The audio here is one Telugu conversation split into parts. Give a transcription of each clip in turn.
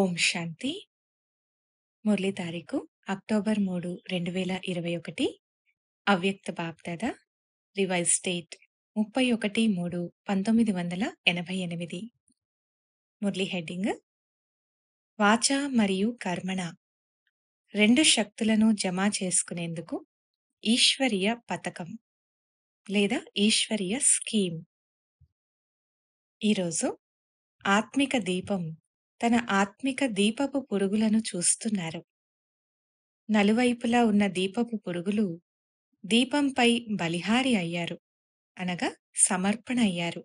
ఓం శాంతి మురళి తారీఖు అక్టోబర్ మూడు రెండు వేల ఇరవై ఒకటి అవ్యక్త బాప్తద రివైజ్ స్టేట్ ముప్పై ఒకటి మూడు పంతొమ్మిది వందల ఎనభై ఎనిమిది మురళి హెడ్డింగ్ వాచ మరియు కర్మణ రెండు శక్తులను జమ చేసుకునేందుకు ఈశ్వరీయ పథకం లేదా ఈశ్వరీయ స్కీమ్ ఈరోజు ఆత్మిక దీపం తన ఆత్మిక దీపపు పురుగులను చూస్తున్నారు నలువైపులా ఉన్న దీపపు పురుగులు దీపంపై బలిహారి అయ్యారు అనగా సమర్పణ అయ్యారు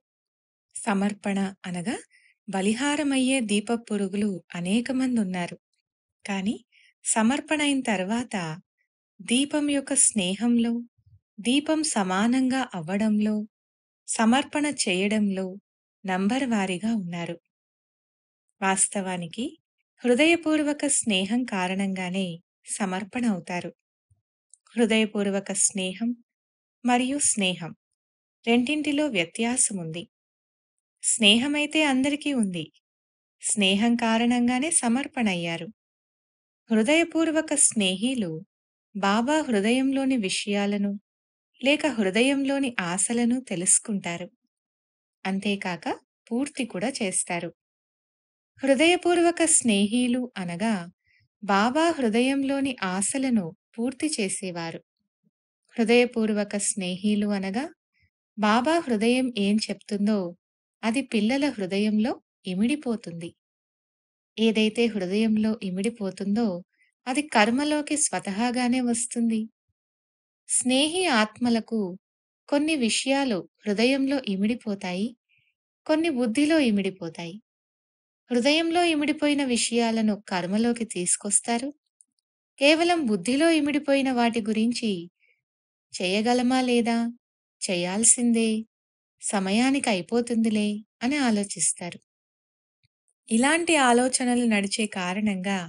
సమర్పణ అనగా బలిహారమయ్యే దీప పురుగులు అనేక మంది ఉన్నారు కానీ సమర్పణ అయిన తర్వాత దీపం యొక్క స్నేహంలో దీపం సమానంగా అవ్వడంలో సమర్పణ చేయడంలో నంబర్ వారీగా ఉన్నారు వాస్తవానికి హృదయపూర్వక స్నేహం కారణంగానే సమర్పణ అవుతారు హృదయపూర్వక స్నేహం మరియు స్నేహం రెండింటిలో వ్యత్యాసం ఉంది స్నేహమైతే అందరికీ ఉంది స్నేహం కారణంగానే సమర్పణయ్యారు హృదయపూర్వక స్నేహిలు బాబా హృదయంలోని విషయాలను లేక హృదయంలోని ఆశలను తెలుసుకుంటారు అంతేకాక పూర్తి కూడా చేస్తారు హృదయపూర్వక స్నేహీలు అనగా బాబా హృదయంలోని ఆశలను పూర్తి చేసేవారు హృదయపూర్వక స్నేహీలు అనగా బాబా హృదయం ఏం చెప్తుందో అది పిల్లల హృదయంలో ఇమిడిపోతుంది ఏదైతే హృదయంలో ఇమిడిపోతుందో అది కర్మలోకి స్వతహాగానే వస్తుంది స్నేహి ఆత్మలకు కొన్ని విషయాలు హృదయంలో ఇమిడిపోతాయి కొన్ని బుద్ధిలో ఇమిడిపోతాయి హృదయంలో ఇమిడిపోయిన విషయాలను కర్మలోకి తీసుకొస్తారు కేవలం బుద్ధిలో ఇమిడిపోయిన వాటి గురించి చేయగలమా లేదా చేయాల్సిందే సమయానికి అయిపోతుందిలే అని ఆలోచిస్తారు ఇలాంటి ఆలోచనలు నడిచే కారణంగా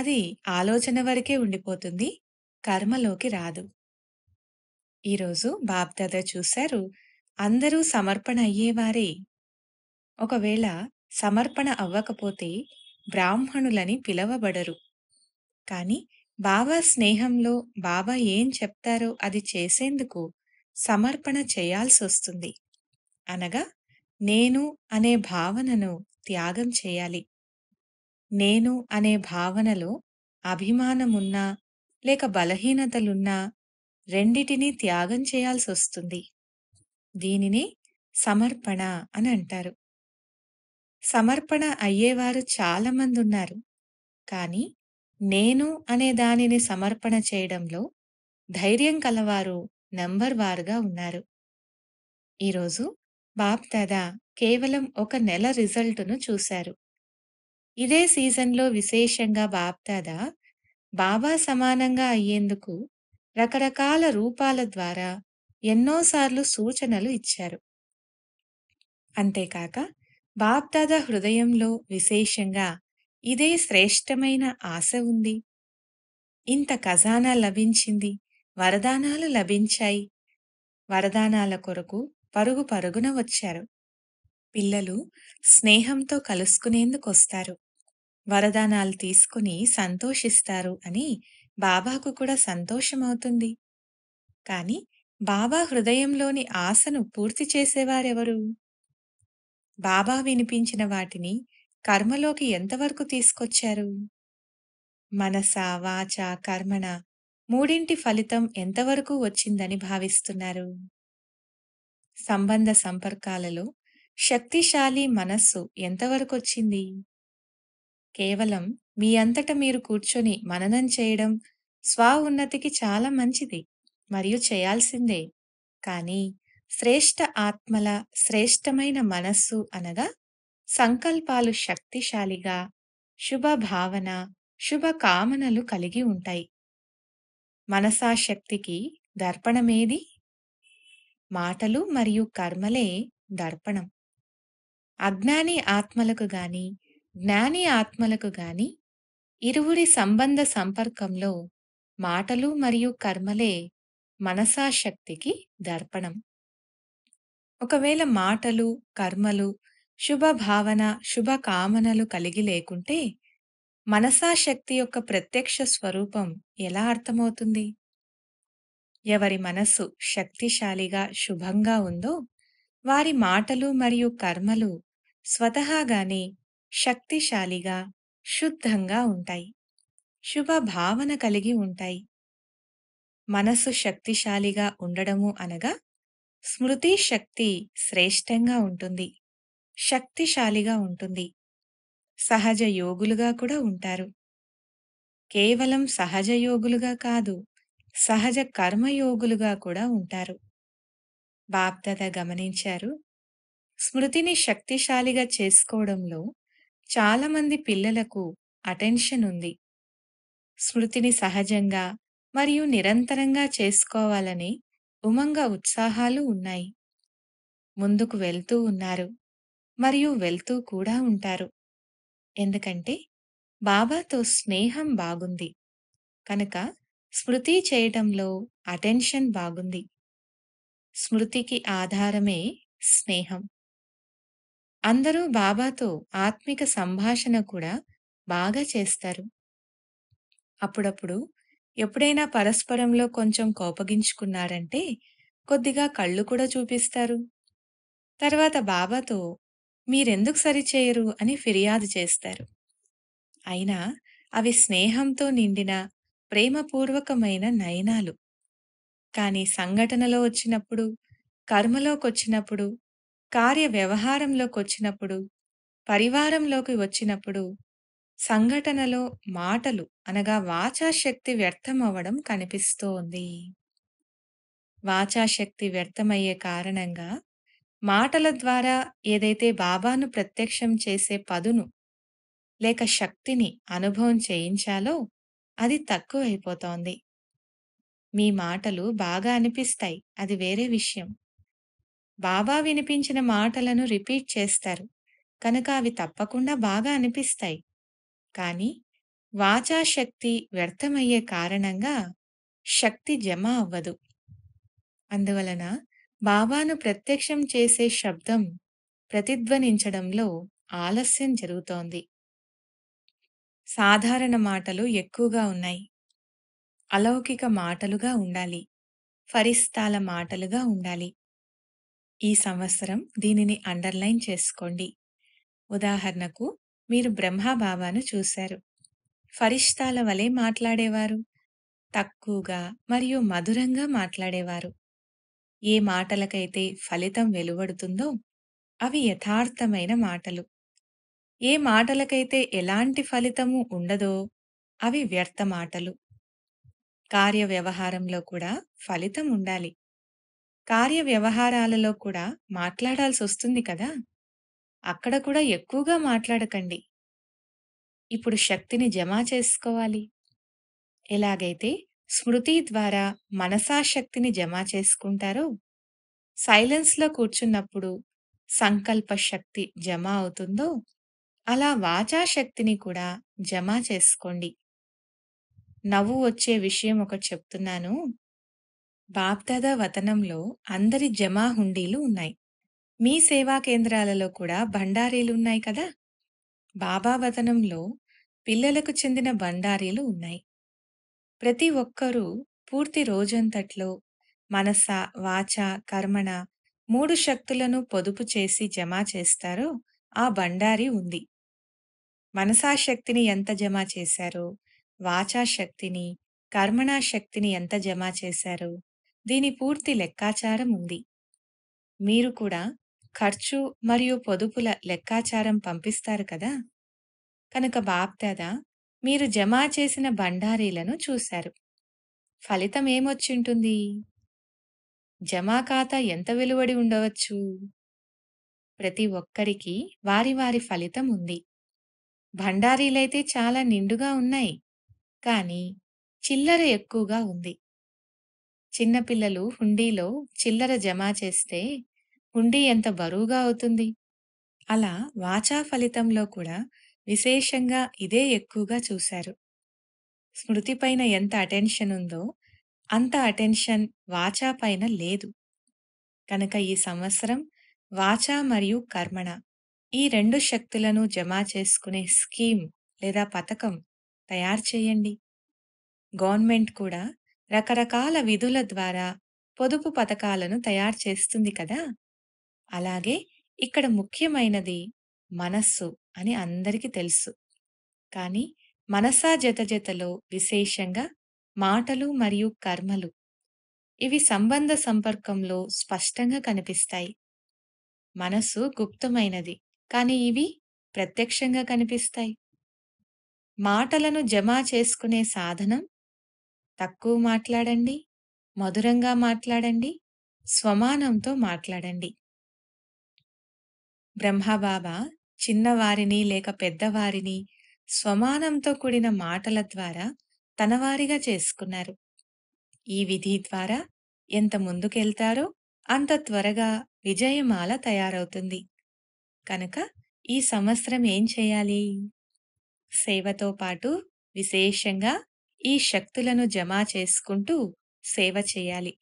అది ఆలోచన వరకే ఉండిపోతుంది కర్మలోకి రాదు ఈరోజు బాబ్దాద చూశారు అందరూ సమర్పణ అయ్యేవారే ఒకవేళ సమర్పణ అవ్వకపోతే బ్రాహ్మణులని పిలవబడరు కాని బాబా స్నేహంలో బాబా ఏం చెప్తారో అది చేసేందుకు సమర్పణ చేయాల్సి వస్తుంది అనగా నేను అనే భావనను త్యాగం చేయాలి నేను అనే భావనలో అభిమానమున్నా లేక బలహీనతలున్నా రెండిటినీ త్యాగం చేయాల్సి వస్తుంది దీనిని సమర్పణ అని అంటారు సమర్పణ అయ్యేవారు చాలామంది ఉన్నారు కానీ నేను అనే దానిని సమర్పణ చేయడంలో ధైర్యం కలవారు నంబర్ వారుగా ఉన్నారు ఈరోజు దాదా కేవలం ఒక నెల రిజల్టును చూశారు ఇదే సీజన్లో విశేషంగా దాదా బాబా సమానంగా అయ్యేందుకు రకరకాల రూపాల ద్వారా ఎన్నోసార్లు సూచనలు ఇచ్చారు అంతేకాక బాప్దాద హృదయంలో విశేషంగా ఇదే శ్రేష్టమైన ఆశ ఉంది ఇంత ఖజానా లభించింది వరదానాలు లభించాయి వరదానాల కొరకు పరుగు పరుగున వచ్చారు పిల్లలు స్నేహంతో కలుసుకునేందుకొస్తారు వరదానాలు తీసుకుని సంతోషిస్తారు అని బాబాకు కూడా సంతోషమవుతుంది కాని బాబా హృదయంలోని ఆశను పూర్తి చేసేవారెవరు బాబా వినిపించిన వాటిని కర్మలోకి ఎంతవరకు తీసుకొచ్చారు మనస వాచ కర్మణ మూడింటి ఫలితం ఎంతవరకు వచ్చిందని భావిస్తున్నారు సంబంధ సంపర్కాలలో శక్తిశాలి మనస్సు ఎంతవరకొచ్చింది కేవలం మీ అంతట మీరు కూర్చొని మననం చేయడం స్వ ఉన్నతికి చాలా మంచిది మరియు చేయాల్సిందే కానీ శ్రేష్ట ఆత్మల శ్రేష్టమైన మనస్సు అనగా సంకల్పాలు శక్తిశాలిగా శుభ భావన శుభ కామనలు కలిగి ఉంటాయి మనసాశక్తికి దర్పణమేది మాటలు మరియు కర్మలే దర్పణం అజ్ఞాని ఆత్మలకు గాని జ్ఞాని ఆత్మలకు గాని ఇరువురి సంబంధ సంపర్కంలో మాటలు మరియు కర్మలే మనసాశక్తికి దర్పణం ఒకవేళ మాటలు కర్మలు శుభభావన శుభకామనలు కలిగి లేకుంటే మనసాశక్తి యొక్క ప్రత్యక్ష స్వరూపం ఎలా అర్థమవుతుంది ఎవరి మనస్సు శక్తిశాలిగా శుభంగా ఉందో వారి మాటలు మరియు కర్మలు స్వతహాగానే శక్తిశాలిగా శుద్ధంగా ఉంటాయి శుభ భావన కలిగి ఉంటాయి మనసు శక్తిశాలిగా ఉండడము అనగా స్మృతి శక్తి శ్రేష్టంగా ఉంటుంది శక్తిశాలిగా ఉంటుంది సహజ యోగులుగా కూడా ఉంటారు కేవలం సహజ యోగులుగా కాదు సహజ కర్మయోగులుగా కూడా ఉంటారు బాప్దద గమనించారు స్మృతిని శక్తిశాలిగా చేసుకోవడంలో చాలామంది పిల్లలకు అటెన్షన్ ఉంది స్మృతిని సహజంగా మరియు నిరంతరంగా చేసుకోవాలని ఉమంగ ఉత్సాహాలు ఉన్నాయి ముందుకు వెళ్తూ ఉన్నారు మరియు వెళ్తూ కూడా ఉంటారు ఎందుకంటే బాబాతో స్నేహం బాగుంది కనుక స్మృతి చేయటంలో అటెన్షన్ బాగుంది స్మృతికి ఆధారమే స్నేహం అందరూ బాబాతో ఆత్మిక సంభాషణ కూడా బాగా చేస్తారు అప్పుడప్పుడు ఎప్పుడైనా పరస్పరంలో కొంచెం కోపగించుకున్నారంటే కొద్దిగా కళ్ళు కూడా చూపిస్తారు తర్వాత బాబాతో మీరెందుకు సరిచేయరు అని ఫిర్యాదు చేస్తారు అయినా అవి స్నేహంతో నిండిన ప్రేమపూర్వకమైన నయనాలు కానీ సంఘటనలో వచ్చినప్పుడు కర్మలోకొచ్చినప్పుడు కార్య వ్యవహారంలోకి వచ్చినప్పుడు పరివారంలోకి వచ్చినప్పుడు సంఘటనలో మాటలు అనగా వాచాశక్తి వ్యర్థమవ్వడం అవ్వడం కనిపిస్తోంది వాచాశక్తి వ్యర్థమయ్యే కారణంగా మాటల ద్వారా ఏదైతే బాబాను ప్రత్యక్షం చేసే పదును లేక శక్తిని అనుభవం చేయించాలో అది తక్కువైపోతోంది మీ మాటలు బాగా అనిపిస్తాయి అది వేరే విషయం బాబా వినిపించిన మాటలను రిపీట్ చేస్తారు కనుక అవి తప్పకుండా బాగా అనిపిస్తాయి కానీ వాచాశక్తి వ్యర్థమయ్యే కారణంగా శక్తి జమ అవ్వదు అందువలన బాబాను ప్రత్యక్షం చేసే శబ్దం ప్రతిధ్వనించడంలో ఆలస్యం జరుగుతోంది సాధారణ మాటలు ఎక్కువగా ఉన్నాయి అలౌకిక మాటలుగా ఉండాలి ఫరిస్తాల మాటలుగా ఉండాలి ఈ సంవత్సరం దీనిని అండర్లైన్ చేసుకోండి ఉదాహరణకు మీరు బ్రహ్మబాబాను చూశారు ఫరిష్తాల వలె మాట్లాడేవారు తక్కువగా మరియు మధురంగా మాట్లాడేవారు ఏ మాటలకైతే ఫలితం వెలువడుతుందో అవి యథార్థమైన మాటలు ఏ మాటలకైతే ఎలాంటి ఫలితము ఉండదో అవి వ్యర్థ మాటలు కార్య వ్యవహారంలో కూడా ఫలితం ఉండాలి కార్య వ్యవహారాలలో కూడా మాట్లాడాల్సి వస్తుంది కదా! అక్కడ కూడా ఎక్కువగా మాట్లాడకండి. ఇప్పుడు శక్తిని జమా చేసుకోవాలి. ఎలాగైతే స్మృతి ద్వారా మనసాశక్తిని జమా చేసుకుంటారో, సైలెన్స్‌లో కూర్చున్నప్పుడు సంకల్ప శక్తి జమ అవుతుందో, అలా వాచా శక్తిని కూడా జమ చేసుకోండి. నవ్వు వచ్చే విషయం ఒకటి చెప్తున్నాను. బాప్దాదా వతనంలో అందరి జమా హుండీలు ఉన్నాయి మీ సేవా కేంద్రాలలో కూడా బండారీలు ఉన్నాయి కదా బాబా వతనంలో పిల్లలకు చెందిన బండారీలు ఉన్నాయి ప్రతి ఒక్కరూ పూర్తి రోజంతట్లో మనస వాచ కర్మణ మూడు శక్తులను పొదుపు చేసి జమా చేస్తారో ఆ బండారీ ఉంది మనసాశక్తిని ఎంత జమ చేశారో వాచాశక్తిని కర్మణాశక్తిని ఎంత జమ చేశారో దీని పూర్తి లెక్కాచారం ఉంది మీరు కూడా ఖర్చు మరియు పొదుపుల లెక్కాచారం పంపిస్తారు కదా కనుక బాప్దాదా మీరు జమా చేసిన భండారీలను చూశారు ఫలితం ఏమొచ్చింటుంది జమా ఖాతా ఎంత వెలువడి ఉండవచ్చు ప్రతి ఒక్కరికి వారి వారి ఫలితం ఉంది భండారీలైతే చాలా నిండుగా ఉన్నాయి కానీ చిల్లర ఎక్కువగా ఉంది చిన్నపిల్లలు హుండీలో చిల్లర జమా చేస్తే హుండీ ఎంత బరువుగా అవుతుంది అలా వాచా ఫలితంలో కూడా విశేషంగా ఇదే ఎక్కువగా చూశారు స్మృతి పైన ఎంత అటెన్షన్ ఉందో అంత అటెన్షన్ వాచా పైన లేదు కనుక ఈ సంవత్సరం వాచా మరియు కర్మణ ఈ రెండు శక్తులను జమా చేసుకునే స్కీమ్ లేదా పథకం తయారు చేయండి గవర్నమెంట్ కూడా రకరకాల విధుల ద్వారా పొదుపు పథకాలను తయారు చేస్తుంది కదా అలాగే ఇక్కడ ముఖ్యమైనది మనస్సు అని అందరికీ తెలుసు కానీ మనసా జత జతలో విశేషంగా మాటలు మరియు కర్మలు ఇవి సంబంధ సంపర్కంలో స్పష్టంగా కనిపిస్తాయి మనసు గుప్తమైనది కానీ ఇవి ప్రత్యక్షంగా కనిపిస్తాయి మాటలను జమా చేసుకునే సాధనం తక్కువ మాట్లాడండి మధురంగా మాట్లాడండి స్వమానంతో మాట్లాడండి బ్రహ్మబాబా చిన్నవారిని లేక పెద్దవారిని స్వమానంతో కూడిన మాటల ద్వారా తనవారిగా చేసుకున్నారు ఈ విధి ద్వారా ఎంత ముందుకెళ్తారో అంత త్వరగా విజయమాల తయారవుతుంది కనుక ఈ సంవత్సరం ఏం చేయాలి సేవతో పాటు విశేషంగా ఈ శక్తులను జమా చేసుకుంటూ సేవ చేయాలి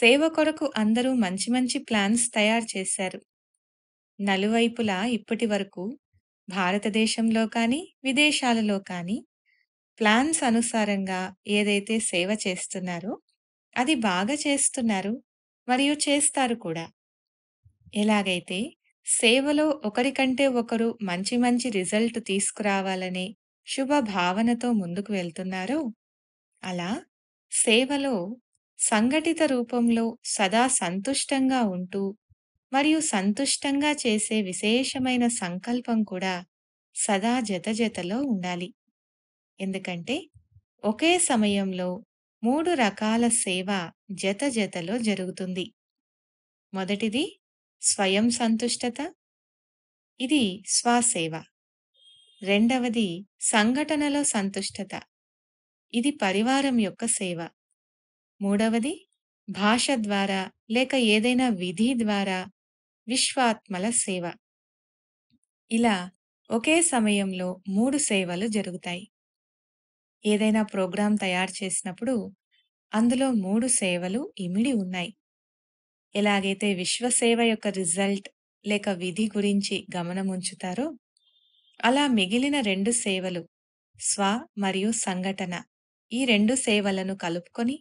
సేవ కొరకు అందరూ మంచి మంచి ప్లాన్స్ తయారు చేశారు నలువైపులా ఇప్పటి వరకు భారతదేశంలో కానీ విదేశాలలో కానీ ప్లాన్స్ అనుసారంగా ఏదైతే సేవ చేస్తున్నారో అది బాగా చేస్తున్నారు మరియు చేస్తారు కూడా ఎలాగైతే సేవలో ఒకరికంటే ఒకరు మంచి మంచి రిజల్ట్ తీసుకురావాలనే శుభ భావనతో ముందుకు వెళ్తున్నారో అలా సేవలో సంఘటిత రూపంలో సదా సంతుష్టంగా ఉంటూ మరియు సంతుష్టంగా చేసే విశేషమైన సంకల్పం కూడా సదా జతజతలో ఉండాలి ఎందుకంటే ఒకే సమయంలో మూడు రకాల సేవ జతజతలో జరుగుతుంది మొదటిది స్వయం సంతుష్టత ఇది స్వసేవ రెండవది సంఘటనలో సంతుష్టత ఇది పరివారం యొక్క సేవ మూడవది భాష ద్వారా లేక ఏదైనా విధి ద్వారా విశ్వాత్మల సేవ ఇలా ఒకే సమయంలో మూడు సేవలు జరుగుతాయి ఏదైనా ప్రోగ్రాం తయారు చేసినప్పుడు అందులో మూడు సేవలు ఇమిడి ఉన్నాయి ఎలాగైతే విశ్వసేవ యొక్క రిజల్ట్ లేక విధి గురించి గమనముంచుతారో అలా మిగిలిన రెండు సేవలు స్వ మరియు సంఘటన ఈ రెండు సేవలను కలుపుకొని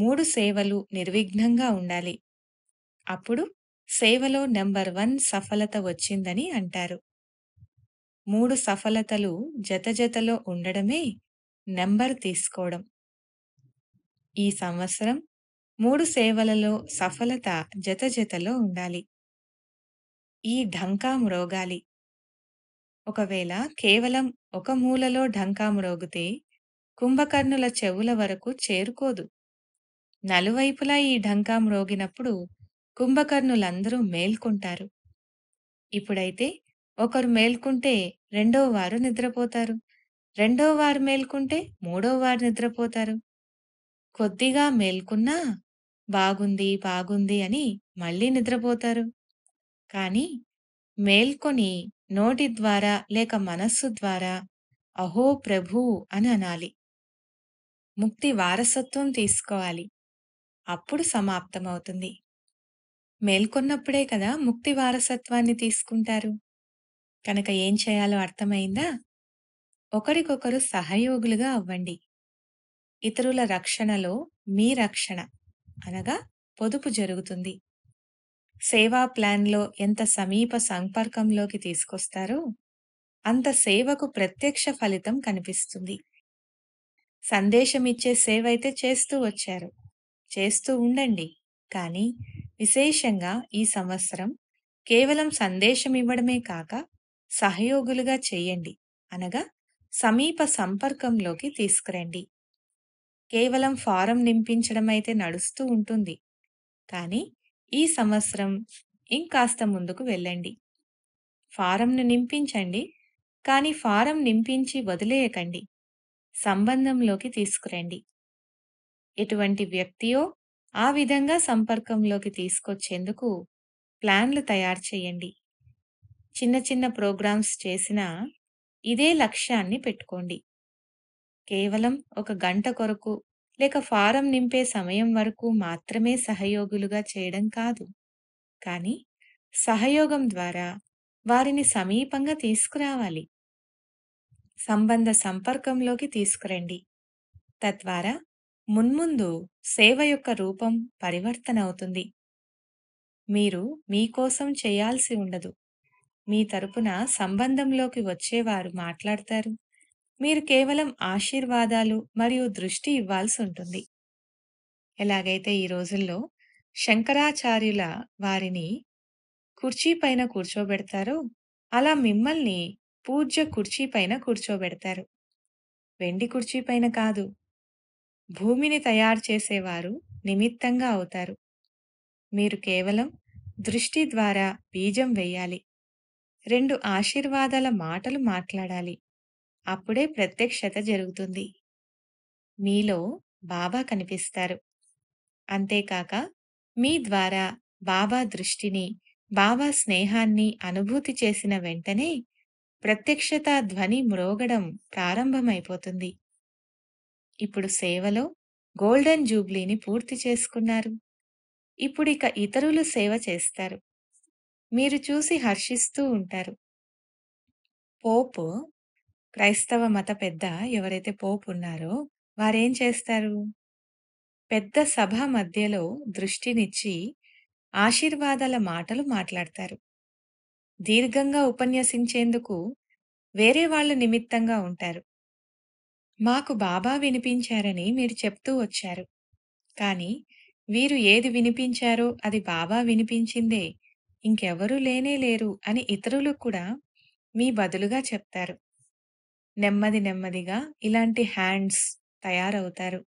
మూడు సేవలు నిర్విఘ్నంగా ఉండాలి అప్పుడు సేవలో నెంబర్ వన్ సఫలత వచ్చిందని అంటారు మూడు సఫలతలు జతజతలో ఉండడమే నెంబర్ తీసుకోవడం ఈ సంవత్సరం మూడు సేవలలో సఫలత జతజతలో ఉండాలి ఈ ఢంకా మ్రోగాలి ఒకవేళ కేవలం ఒక మూలలో ఢంకా మ్రోగితే కుంభకర్ణుల చెవుల వరకు చేరుకోదు నలువైపులా ఈ ఢంకా మ్రోగినప్పుడు కుంభకర్ణులందరూ మేల్కొంటారు ఇప్పుడైతే ఒకరు మేల్కుంటే రెండో వారు నిద్రపోతారు రెండో వారు మేల్కుంటే మూడో వారు నిద్రపోతారు కొద్దిగా మేల్కున్నా బాగుంది బాగుంది అని మళ్ళీ నిద్రపోతారు కానీ మేల్కొని నోటి ద్వారా లేక మనస్సు ద్వారా అహో ప్రభు అని అనాలి ముక్తి వారసత్వం తీసుకోవాలి అప్పుడు సమాప్తమవుతుంది మేల్కొన్నప్పుడే కదా ముక్తి వారసత్వాన్ని తీసుకుంటారు కనుక ఏం చేయాలో అర్థమైందా ఒకరికొకరు సహయోగులుగా అవ్వండి ఇతరుల రక్షణలో మీ రక్షణ అనగా పొదుపు జరుగుతుంది సేవా ప్లాన్లో ఎంత సమీప సంపర్కంలోకి తీసుకొస్తారో అంత సేవకు ప్రత్యక్ష ఫలితం కనిపిస్తుంది సందేశమిచ్చే సేవ అయితే చేస్తూ వచ్చారు చేస్తూ ఉండండి కానీ విశేషంగా ఈ సంవత్సరం కేవలం సందేశం ఇవ్వడమే కాక సహయోగులుగా చేయండి అనగా సమీప సంపర్కంలోకి తీసుకురండి కేవలం ఫారం నింపించడం అయితే నడుస్తూ ఉంటుంది కానీ ఈ సంవత్సరం ఇంకాస్త ముందుకు వెళ్ళండి ఫారంను నింపించండి కానీ ఫారం నింపించి వదిలేయకండి సంబంధంలోకి తీసుకురండి ఎటువంటి వ్యక్తియో ఆ విధంగా సంపర్కంలోకి తీసుకొచ్చేందుకు ప్లాన్లు తయారు చేయండి చిన్న చిన్న ప్రోగ్రామ్స్ చేసినా ఇదే లక్ష్యాన్ని పెట్టుకోండి కేవలం ఒక గంట కొరకు లేక ఫారం నింపే సమయం వరకు మాత్రమే సహయోగులుగా చేయడం కాదు కానీ సహయోగం ద్వారా వారిని సమీపంగా తీసుకురావాలి సంబంధ సంపర్కంలోకి తీసుకురండి తద్వారా మున్ముందు సేవ యొక్క రూపం పరివర్తన అవుతుంది మీరు మీకోసం చేయాల్సి ఉండదు మీ తరపున సంబంధంలోకి వచ్చేవారు మాట్లాడతారు మీరు కేవలం ఆశీర్వాదాలు మరియు దృష్టి ఇవ్వాల్సి ఉంటుంది ఎలాగైతే ఈ రోజుల్లో శంకరాచార్యుల వారిని కుర్చీ పైన కూర్చోబెడతారో అలా మిమ్మల్ని పూజ్య కుర్చీ పైన కూర్చోబెడతారు వెండి కుర్చీ పైన కాదు భూమిని తయారు చేసేవారు నిమిత్తంగా అవుతారు మీరు కేవలం దృష్టి ద్వారా బీజం వేయాలి రెండు ఆశీర్వాదాల మాటలు మాట్లాడాలి అప్పుడే ప్రత్యక్షత జరుగుతుంది మీలో బాబా కనిపిస్తారు అంతేకాక మీ ద్వారా బాబా దృష్టిని బాబా స్నేహాన్ని అనుభూతి చేసిన వెంటనే ప్రత్యక్షత ధ్వని మ్రోగడం ప్రారంభమైపోతుంది ఇప్పుడు సేవలో గోల్డెన్ జూబ్లీని పూర్తి చేసుకున్నారు ఇప్పుడిక ఇతరులు సేవ చేస్తారు మీరు చూసి హర్షిస్తూ ఉంటారు పోపు క్రైస్తవ మత పెద్ద ఎవరైతే పోపు ఉన్నారో వారేం చేస్తారు పెద్ద సభ మధ్యలో దృష్టినిచ్చి ఆశీర్వాదాల మాటలు మాట్లాడతారు దీర్ఘంగా ఉపన్యసించేందుకు వేరే వాళ్ళ నిమిత్తంగా ఉంటారు మాకు బాబా వినిపించారని మీరు చెప్తూ వచ్చారు కానీ వీరు ఏది వినిపించారో అది బాబా వినిపించిందే ఇంకెవరూ లేనే లేరు అని ఇతరులు కూడా మీ బదులుగా చెప్తారు నెమ్మది నెమ్మదిగా ఇలాంటి హ్యాండ్స్ తయారవుతారు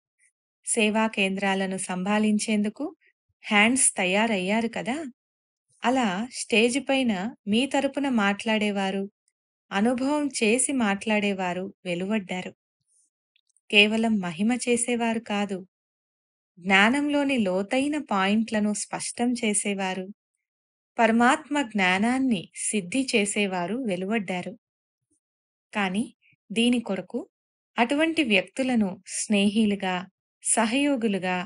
సేవా కేంద్రాలను సంభాళించేందుకు హ్యాండ్స్ తయారయ్యారు కదా అలా స్టేజ్ పైన మీ తరపున మాట్లాడేవారు అనుభవం చేసి మాట్లాడేవారు వెలువడ్డారు కేవలం మహిమ చేసేవారు కాదు జ్ఞానంలోని లోతైన పాయింట్లను స్పష్టం చేసేవారు పరమాత్మ జ్ఞానాన్ని సిద్ధి చేసేవారు వెలువడ్డారు కానీ దీని కొరకు అటువంటి వ్యక్తులను స్నేహీలుగా సహయోగులుగా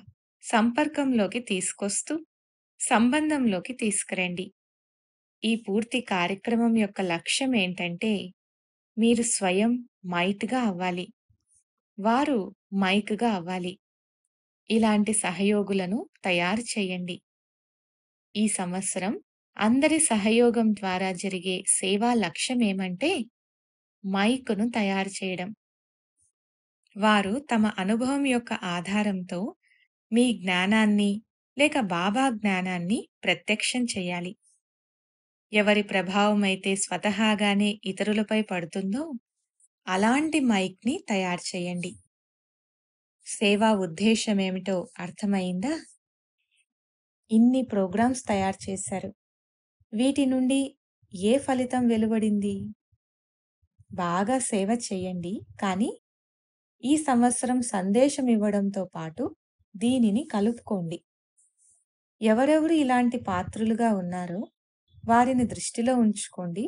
సంపర్కంలోకి తీసుకొస్తూ సంబంధంలోకి తీసుకురండి ఈ పూర్తి కార్యక్రమం యొక్క లక్ష్యం ఏంటంటే మీరు స్వయం మైట్గా అవ్వాలి వారు మైక్గా అవ్వాలి ఇలాంటి సహయోగులను తయారు చేయండి ఈ సంవత్సరం అందరి సహయోగం ద్వారా జరిగే సేవా లక్ష్యం ఏమంటే మైకును తయారు చేయడం వారు తమ అనుభవం యొక్క ఆధారంతో మీ జ్ఞానాన్ని లేక బాబా జ్ఞానాన్ని ప్రత్యక్షం చేయాలి ఎవరి ప్రభావం అయితే స్వతహాగానే ఇతరులపై పడుతుందో అలాంటి మైక్ని తయారు చేయండి సేవా ఉద్దేశం ఏమిటో అర్థమైందా ఇన్ని ప్రోగ్రామ్స్ తయారు చేశారు వీటి నుండి ఏ ఫలితం వెలువడింది బాగా సేవ చేయండి కానీ ఈ సంవత్సరం సందేశం ఇవ్వడంతో పాటు దీనిని కలుపుకోండి ఎవరెవరు ఇలాంటి పాత్రులుగా ఉన్నారో వారిని దృష్టిలో ఉంచుకోండి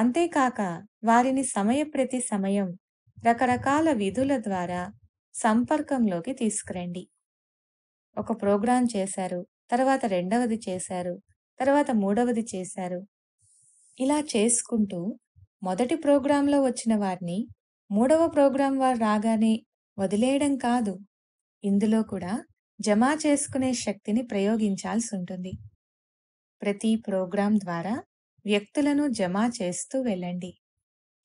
అంతేకాక వారిని సమయ ప్రతి సమయం రకరకాల విధుల ద్వారా సంపర్కంలోకి తీసుకురండి ఒక ప్రోగ్రాం చేశారు తర్వాత రెండవది చేశారు తర్వాత మూడవది చేశారు ఇలా చేసుకుంటూ మొదటి ప్రోగ్రాంలో వచ్చిన వారిని మూడవ ప్రోగ్రాం వారు రాగానే వదిలేయడం కాదు ఇందులో కూడా జమా చేసుకునే శక్తిని ప్రయోగించాల్సి ఉంటుంది ప్రతి ప్రోగ్రాం ద్వారా వ్యక్తులను జమా చేస్తూ వెళ్ళండి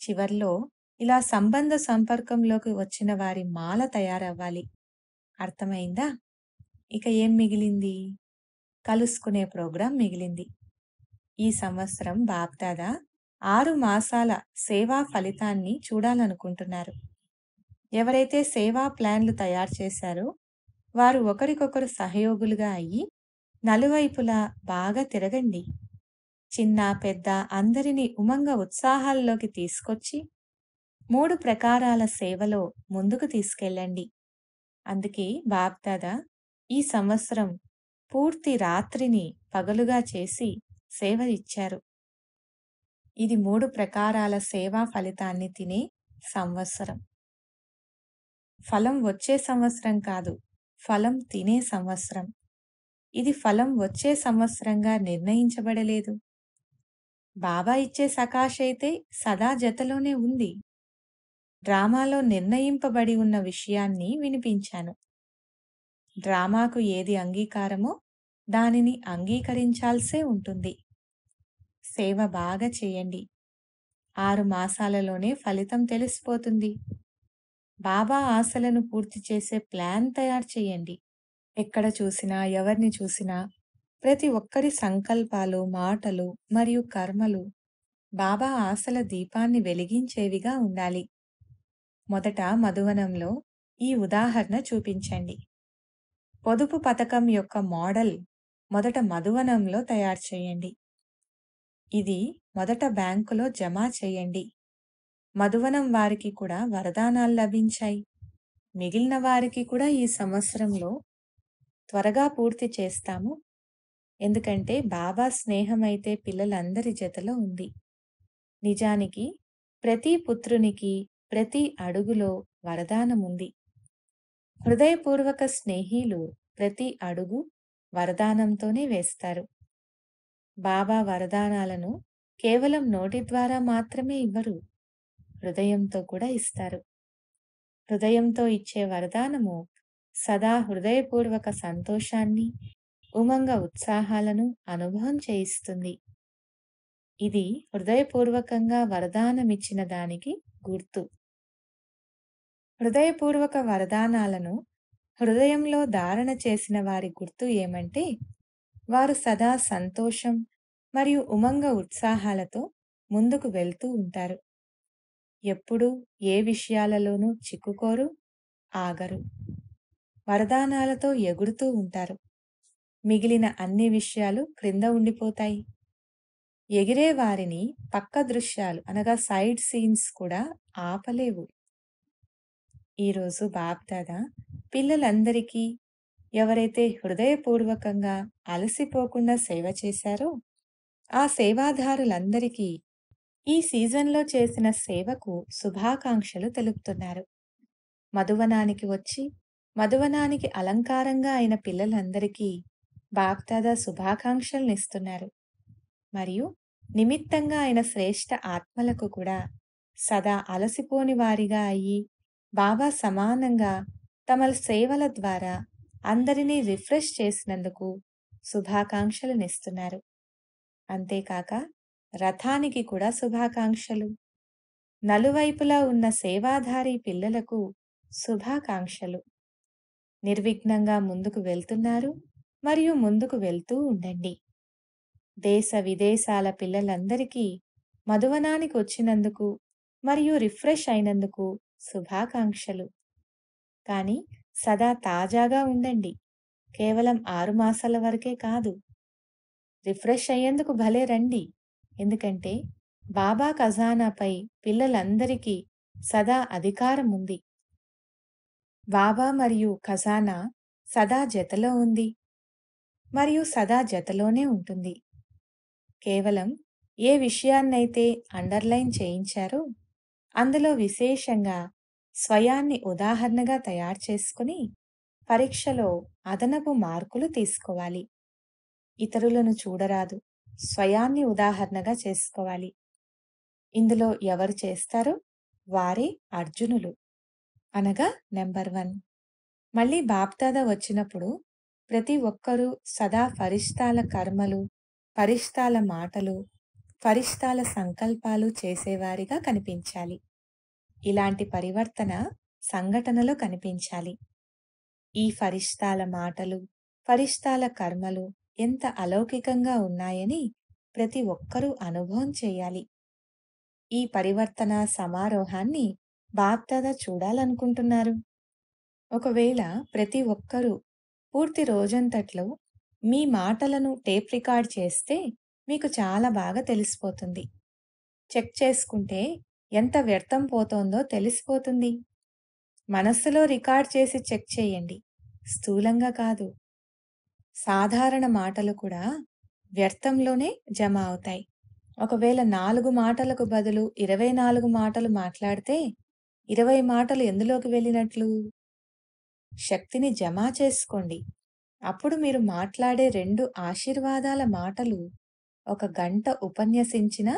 చివర్లో ఇలా సంబంధ సంపర్కంలోకి వచ్చిన వారి మాల తయారవ్వాలి అర్థమైందా ఇక ఏం మిగిలింది కలుసుకునే ప్రోగ్రాం మిగిలింది ఈ సంవత్సరం బాప్దాదా ఆరు మాసాల సేవా ఫలితాన్ని చూడాలనుకుంటున్నారు ఎవరైతే సేవా ప్లాన్లు తయారు చేశారో వారు ఒకరికొకరు సహయోగులుగా అయ్యి నలువైపులా బాగా తిరగండి చిన్న పెద్ద అందరినీ ఉమంగ ఉత్సాహాల్లోకి తీసుకొచ్చి మూడు ప్రకారాల సేవలో ముందుకు తీసుకెళ్ళండి అందుకే బాబ్దాదా ఈ సంవత్సరం పూర్తి రాత్రిని పగలుగా చేసి సేవ ఇచ్చారు ఇది మూడు ప్రకారాల సేవా ఫలితాన్ని తినే సంవత్సరం ఫలం వచ్చే సంవత్సరం కాదు ఫలం తినే సంవత్సరం ఇది ఫలం వచ్చే సంవత్సరంగా నిర్ణయించబడలేదు బాబా ఇచ్చే సకాష్ అయితే సదా జతలోనే ఉంది డ్రామాలో నిర్ణయింపబడి ఉన్న విషయాన్ని వినిపించాను డ్రామాకు ఏది అంగీకారమో దానిని అంగీకరించాల్సే ఉంటుంది సేవ బాగా చేయండి ఆరు మాసాలలోనే ఫలితం తెలిసిపోతుంది బాబా ఆశలను పూర్తి చేసే ప్లాన్ తయారు చేయండి ఎక్కడ చూసినా ఎవరిని చూసినా ప్రతి ఒక్కరి సంకల్పాలు మాటలు మరియు కర్మలు బాబా ఆశల దీపాన్ని వెలిగించేవిగా ఉండాలి మొదట మధువనంలో ఈ ఉదాహరణ చూపించండి పొదుపు పథకం యొక్క మోడల్ మొదట మధువనంలో తయారు చేయండి ఇది మొదట బ్యాంకులో జమ చేయండి మధువనం వారికి కూడా వరదానాలు లభించాయి మిగిలిన వారికి కూడా ఈ సంవత్సరంలో త్వరగా పూర్తి చేస్తాము ఎందుకంటే బాబా స్నేహం అయితే పిల్లలందరి జతలో ఉంది నిజానికి ప్రతి పుత్రునికి ప్రతి అడుగులో వరదానముంది హృదయపూర్వక స్నేహిలు ప్రతి అడుగు వరదానంతోనే వేస్తారు బాబా వరదానాలను కేవలం నోటి ద్వారా మాత్రమే ఇవ్వరు హృదయంతో కూడా ఇస్తారు హృదయంతో ఇచ్చే వరదానము సదా హృదయపూర్వక సంతోషాన్ని ఉమంగ ఉత్సాహాలను అనుభవం చేయిస్తుంది ఇది హృదయపూర్వకంగా వరదానమిచ్చిన దానికి గుర్తు హృదయపూర్వక వరదానాలను హృదయంలో ధారణ చేసిన వారి గుర్తు ఏమంటే వారు సదా సంతోషం మరియు ఉమంగ ఉత్సాహాలతో ముందుకు వెళ్తూ ఉంటారు ఎప్పుడూ ఏ విషయాలలోనూ చిక్కుకోరు ఆగరు వరదానాలతో ఎగురుతూ ఉంటారు మిగిలిన అన్ని విషయాలు క్రింద ఉండిపోతాయి ఎగిరే వారిని పక్క దృశ్యాలు అనగా సైడ్ సీన్స్ కూడా ఆపలేవు ఈరోజు బాబ్దాదా పిల్లలందరికీ ఎవరైతే హృదయపూర్వకంగా అలసిపోకుండా సేవ చేశారో ఆ సేవాదారులందరికీ ఈ సీజన్లో చేసిన సేవకు శుభాకాంక్షలు తెలుపుతున్నారు మధువనానికి వచ్చి మధువనానికి అలంకారంగా అయిన పిల్లలందరికీ బాప్దాదా శుభాకాంక్షలనిస్తున్నారు మరియు నిమిత్తంగా అయిన శ్రేష్ఠ ఆత్మలకు కూడా సదా అలసిపోని వారిగా అయ్యి బాబా సమానంగా తమ సేవల ద్వారా అందరినీ రిఫ్రెష్ చేసినందుకు శుభాకాంక్షలనిస్తున్నారు అంతేకాక రథానికి కూడా శుభాకాంక్షలు నలువైపులా ఉన్న సేవాధారి పిల్లలకు శుభాకాంక్షలు నిర్విఘ్నంగా ముందుకు వెళ్తున్నారు మరియు ముందుకు వెళ్తూ ఉండండి దేశ విదేశాల పిల్లలందరికీ మధువనానికి వచ్చినందుకు మరియు రిఫ్రెష్ అయినందుకు శుభాకాంక్షలు కానీ సదా తాజాగా ఉండండి కేవలం ఆరు మాసాల వరకే కాదు రిఫ్రెష్ అయ్యేందుకు భలే రండి ఎందుకంటే బాబా ఖజానాపై పిల్లలందరికీ సదా అధికారం ఉంది బాబా మరియు ఖజానా సదా జతలో ఉంది మరియు సదా జతలోనే ఉంటుంది కేవలం ఏ విషయాన్నైతే అండర్లైన్ చేయించారో అందులో విశేషంగా స్వయాన్ని ఉదాహరణగా తయారు చేసుకుని పరీక్షలో అదనపు మార్కులు తీసుకోవాలి ఇతరులను చూడరాదు స్వయాన్ని ఉదాహరణగా చేసుకోవాలి ఇందులో ఎవరు చేస్తారు వారే అర్జునులు అనగా నెంబర్ వన్ మళ్ళీ బాప్తాద వచ్చినప్పుడు ప్రతి ఒక్కరూ సదా ఫరిష్టాల కర్మలు ఫరిష్టాల మాటలు ఫరిష్టాల సంకల్పాలు చేసేవారిగా కనిపించాలి ఇలాంటి పరివర్తన సంఘటనలో కనిపించాలి ఈ ఫరిష్టాల మాటలు ఫరిష్టాల కర్మలు ఎంత అలౌకికంగా ఉన్నాయని ప్రతి ఒక్కరూ అనుభవం చేయాలి ఈ పరివర్తన సమారోహాన్ని బాప్దాదా చూడాలనుకుంటున్నారు ఒకవేళ ప్రతి ఒక్కరూ పూర్తి రోజంతట్లో మీ మాటలను టేప్ రికార్డ్ చేస్తే మీకు చాలా బాగా తెలిసిపోతుంది చెక్ చేసుకుంటే ఎంత వ్యర్థం పోతోందో తెలిసిపోతుంది మనస్సులో రికార్డ్ చేసి చెక్ చేయండి స్థూలంగా కాదు సాధారణ మాటలు కూడా వ్యర్థంలోనే జమ అవుతాయి ఒకవేళ నాలుగు మాటలకు బదులు ఇరవై నాలుగు మాటలు మాట్లాడితే ఇరవై మాటలు ఎందులోకి వెళ్ళినట్లు శక్తిని జమా చేసుకోండి అప్పుడు మీరు మాట్లాడే రెండు ఆశీర్వాదాల మాటలు ఒక గంట ఉపన్యసించిన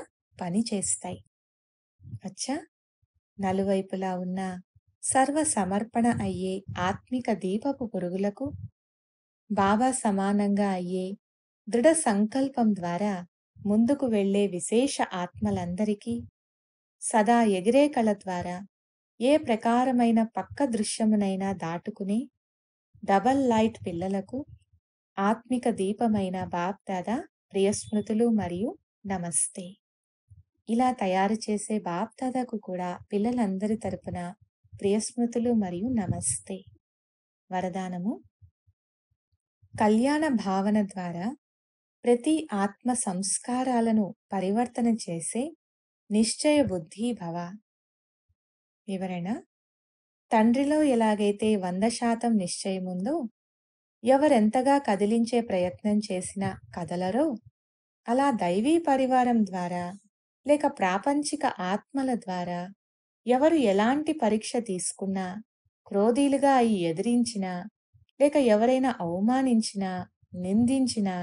పని చేస్తాయి అచ్చా నలువైపులా ఉన్న సర్వ సమర్పణ అయ్యే ఆత్మిక దీపపు పురుగులకు బాబా సమానంగా అయ్యే దృఢ సంకల్పం ద్వారా ముందుకు వెళ్లే విశేష ఆత్మలందరికీ సదా ఎగిరే కళ ద్వారా ఏ ప్రకారమైన పక్క దృశ్యమునైనా దాటుకుని డబల్ లైట్ పిల్లలకు ఆత్మిక దీపమైన బాబ్ దాదా ప్రియస్మృతులు మరియు నమస్తే ఇలా తయారు చేసే బాబ్ దాదాకు కూడా పిల్లలందరి తరపున ప్రియస్మృతులు మరియు నమస్తే వరదానము కళ్యాణ భావన ద్వారా ప్రతి ఆత్మ సంస్కారాలను పరివర్తన చేసే నిశ్చయ బుద్ధి భవ వివరణ తండ్రిలో ఎలాగైతే వంద శాతం నిశ్చయముందో ఎవరెంతగా కదిలించే ప్రయత్నం చేసిన కదలరో అలా దైవీ పరివారం ద్వారా లేక ప్రాపంచిక ఆత్మల ద్వారా ఎవరు ఎలాంటి పరీక్ష తీసుకున్నా క్రోధీలుగా అయి ఎదిరించినా లేక ఎవరైనా అవమానించినా నిందించినా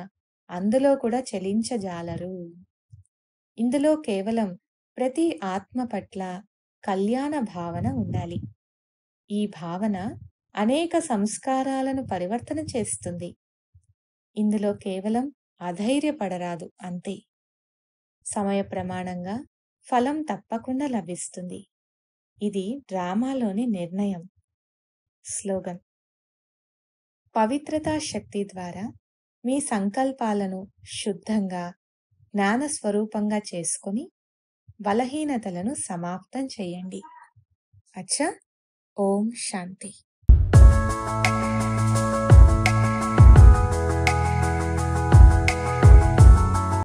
అందులో కూడా చలించజాలరు ఇందులో కేవలం ప్రతి ఆత్మ పట్ల కళ్యాణ భావన ఉండాలి ఈ భావన అనేక సంస్కారాలను పరివర్తన చేస్తుంది ఇందులో కేవలం అధైర్యపడరాదు అంతే సమయ ప్రమాణంగా ఫలం తప్పకుండా లభిస్తుంది ఇది డ్రామాలోని నిర్ణయం స్లోగన్ పవిత్రతా శక్తి ద్వారా మీ సంకల్పాలను శుద్ధంగా జ్ఞానస్వరూపంగా చేసుకుని బలహీనతలను సమాప్తం చేయండి అచ్చా ఓం శాంతి